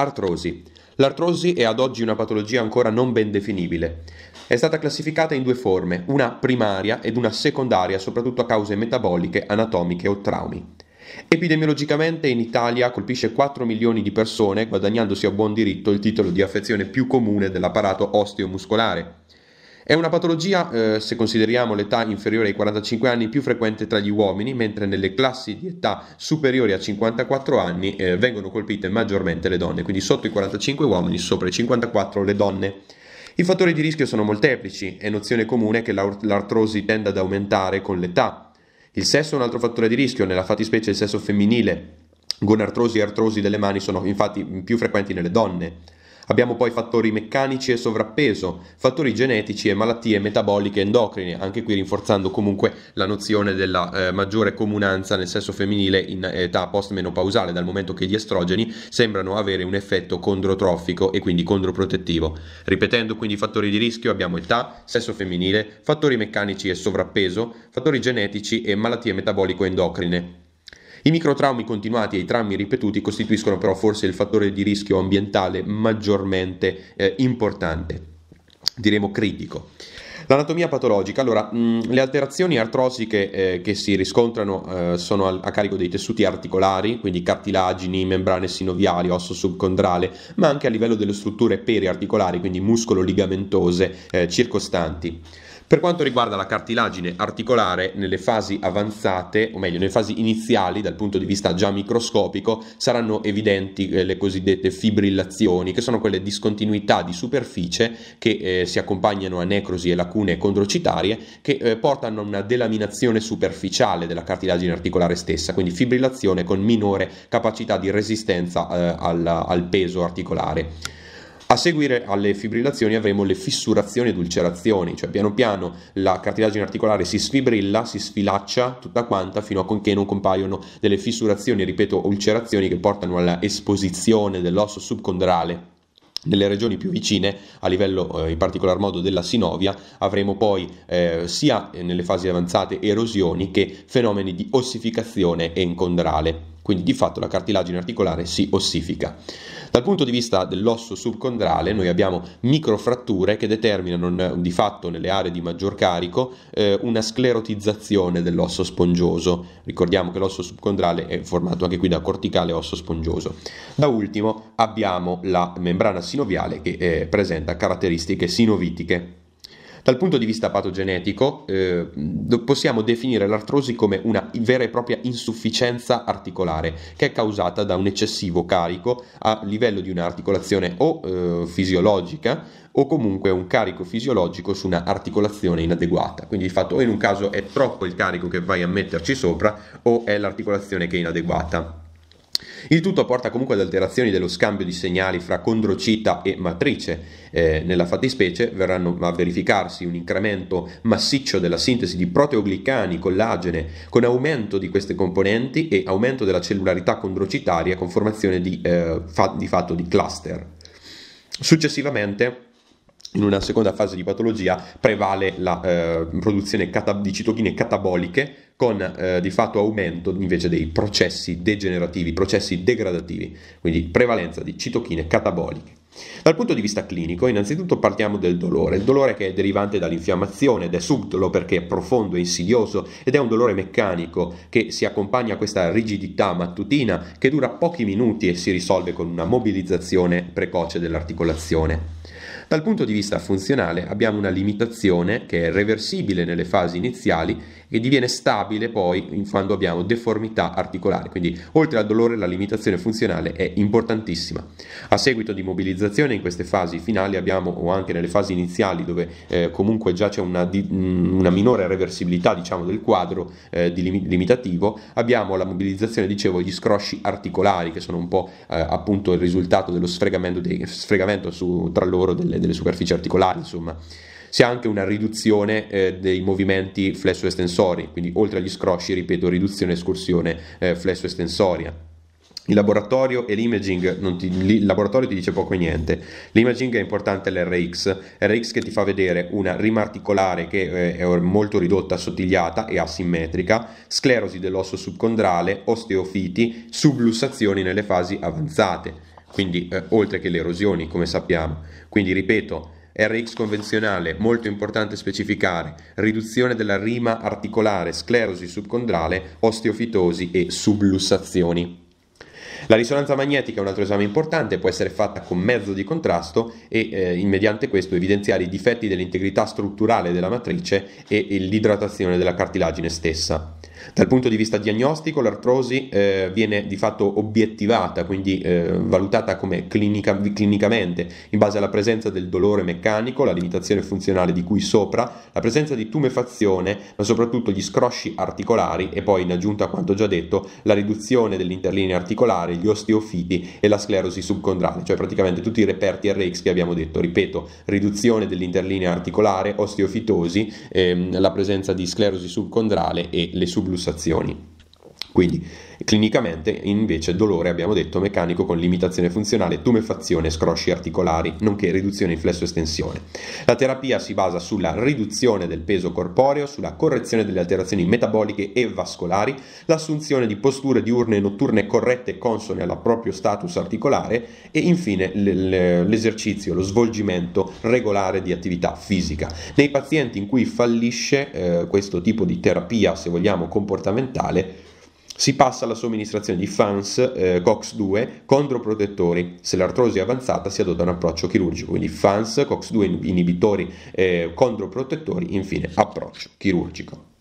Artrosi. L'artrosi è ad oggi una patologia ancora non ben definibile. È stata classificata in due forme, una primaria ed una secondaria, soprattutto a cause metaboliche, anatomiche o traumi. Epidemiologicamente in Italia colpisce 4 milioni di persone, guadagnandosi a buon diritto il titolo di affezione più comune dell'apparato osteomuscolare. È una patologia, eh, se consideriamo l'età inferiore ai 45 anni, più frequente tra gli uomini, mentre nelle classi di età superiori a 54 anni eh, vengono colpite maggiormente le donne, quindi sotto i 45 uomini, sopra i 54 le donne. I fattori di rischio sono molteplici, è nozione comune che l'artrosi tende ad aumentare con l'età. Il sesso è un altro fattore di rischio, nella fattispecie il sesso femminile. Gonartrosi e artrosi delle mani sono infatti più frequenti nelle donne. Abbiamo poi fattori meccanici e sovrappeso, fattori genetici e malattie metaboliche endocrine, anche qui rinforzando comunque la nozione della eh, maggiore comunanza nel sesso femminile in età postmenopausale, dal momento che gli estrogeni sembrano avere un effetto condrotrofico e quindi condroprotettivo. Ripetendo quindi i fattori di rischio abbiamo età, sesso femminile, fattori meccanici e sovrappeso, fattori genetici e malattie metabolico-endocrine. I microtraumi continuati e i traumi ripetuti costituiscono però forse il fattore di rischio ambientale maggiormente eh, importante, diremo critico. L'anatomia patologica, allora mh, mm, le alterazioni artrosiche eh, che si riscontrano eh, sono al, a carico dei tessuti articolari, quindi cartilagini, membrane sinoviali, osso subcondrale, ma anche a livello delle strutture periarticolari, quindi muscolo-ligamentose eh, circostanti. Per quanto riguarda la cartilagine articolare, nelle fasi avanzate, o meglio, nelle fasi iniziali, dal punto di vista già microscopico, saranno evidenti eh, le cosiddette fibrillazioni, che sono quelle discontinuità di superficie che eh, si accompagnano a necrosi e lacune condrocitarie, che eh, portano a una delaminazione superficiale della cartilagine articolare stessa, quindi fibrillazione con minore capacità di resistenza eh, al, al peso articolare. A seguire alle fibrillazioni avremo le fissurazioni ed ulcerazioni, cioè piano piano la cartilagine articolare si sfibrilla, si sfilaccia tutta quanta fino a che non compaiono delle fissurazioni, ripeto, ulcerazioni che portano all'esposizione dell'osso subcondrale nelle regioni più vicine, a livello eh, in particolar modo della Sinovia, avremo poi eh, sia nelle fasi avanzate erosioni che fenomeni di ossificazione encondrale quindi di fatto la cartilagine articolare si ossifica. Dal punto di vista dell'osso subcondrale noi abbiamo microfratture che determinano di fatto nelle aree di maggior carico eh, una sclerotizzazione dell'osso spongioso. Ricordiamo che l'osso subcondrale è formato anche qui da corticale e osso spongioso. Da ultimo abbiamo la membrana sinoviale che eh, presenta caratteristiche sinovitiche. Dal punto di vista patogenetico eh, possiamo definire l'artrosi come una vera e propria insufficienza articolare che è causata da un eccessivo carico a livello di un'articolazione o eh, fisiologica o comunque un carico fisiologico su un'articolazione inadeguata. Quindi di fatto o in un caso è troppo il carico che vai a metterci sopra o è l'articolazione che è inadeguata. Il tutto porta comunque ad alterazioni dello scambio di segnali fra condrocita e matrice. Eh, nella fattispecie verranno a verificarsi un incremento massiccio della sintesi di proteoglicani, collagene, con aumento di queste componenti e aumento della cellularità condrocitaria con formazione di, eh, fa- di fatto di cluster. Successivamente in una seconda fase di patologia prevale la eh, produzione cata- di citochine cataboliche con eh, di fatto aumento invece dei processi degenerativi, processi degradativi, quindi prevalenza di citochine cataboliche. Dal punto di vista clinico, innanzitutto partiamo del dolore, il dolore che è derivante dall'infiammazione ed è subdolo perché è profondo e insidioso ed è un dolore meccanico che si accompagna a questa rigidità mattutina che dura pochi minuti e si risolve con una mobilizzazione precoce dell'articolazione. Dal punto di vista funzionale abbiamo una limitazione che è reversibile nelle fasi iniziali e diviene stabile poi quando abbiamo deformità articolare, quindi oltre al dolore la limitazione funzionale è importantissima. A seguito di mobilizzazione in queste fasi finali abbiamo o anche nelle fasi iniziali dove eh, comunque già c'è una, di, mm, una, minore reversibilità diciamo, del quadro eh, lim- limitativo, abbiamo la mobilizzazione, dicevo, gli scrosci articolari che sono un po' eh, appunto il risultato dello sfregamento, de- sfregamento su, tra loro delle, delle, superfici articolari, insomma. Si ha anche una riduzione eh, dei movimenti flesso estensore estensori, quindi oltre agli scrosci, ripeto, riduzione, escursione, eh, flesso estensoria. Il laboratorio e l'imaging, ti, il laboratorio ti dice poco e niente, l'imaging è importante l'RX, RX che ti fa vedere una rimarticolare che eh, è molto ridotta, assottigliata e asimmetrica, sclerosi dell'osso subcondrale, osteofiti, sublussazioni nelle fasi avanzate, quindi eh, oltre che le erosioni come sappiamo. Quindi ripeto, RX convenzionale, molto importante specificare, riduzione della rima articolare, sclerosi subcondrale, osteofitosi e sublussazioni. La risonanza magnetica è un altro esame importante, può essere fatta con mezzo di contrasto e eh, mediante questo evidenziare i difetti dell'integrità strutturale della matrice e, e l'idratazione della cartilagine stessa. Dal punto di vista diagnostico l'artrosi eh, viene di fatto obiettivata, quindi eh, valutata come clinica, clinicamente in base alla presenza del dolore meccanico, la limitazione funzionale di cui sopra, la presenza di tumefazione, ma soprattutto gli scrosci articolari e poi in aggiunta a quanto già detto la riduzione dell'interlinea articolare, gli osteofiti e la sclerosi subcondrale, cioè praticamente tutti i reperti RX che abbiamo detto, ripeto, riduzione dell'interlinea articolare, osteofitosi, ehm, la presenza di sclerosi subcondrale e le subluxazioni pulsazioni quindi clinicamente invece dolore abbiamo detto meccanico con limitazione funzionale, tumefazione, scrosci articolari, nonché riduzione in flesso estensione. La terapia si basa sulla riduzione del peso corporeo, sulla correzione delle alterazioni metaboliche e vascolari, l'assunzione di posture diurne e notturne corrette e consone al proprio status articolare e infine l'esercizio, lo svolgimento regolare di attività fisica. Nei pazienti in cui fallisce eh, questo tipo di terapia, se vogliamo, comportamentale, si passa alla somministrazione di FANS eh, COX-2 controprotettori se l'artrosi è avanzata si adotta un approccio chirurgico, quindi FANS, COX-2 inibitori eh, controprotettori, infine approccio chirurgico.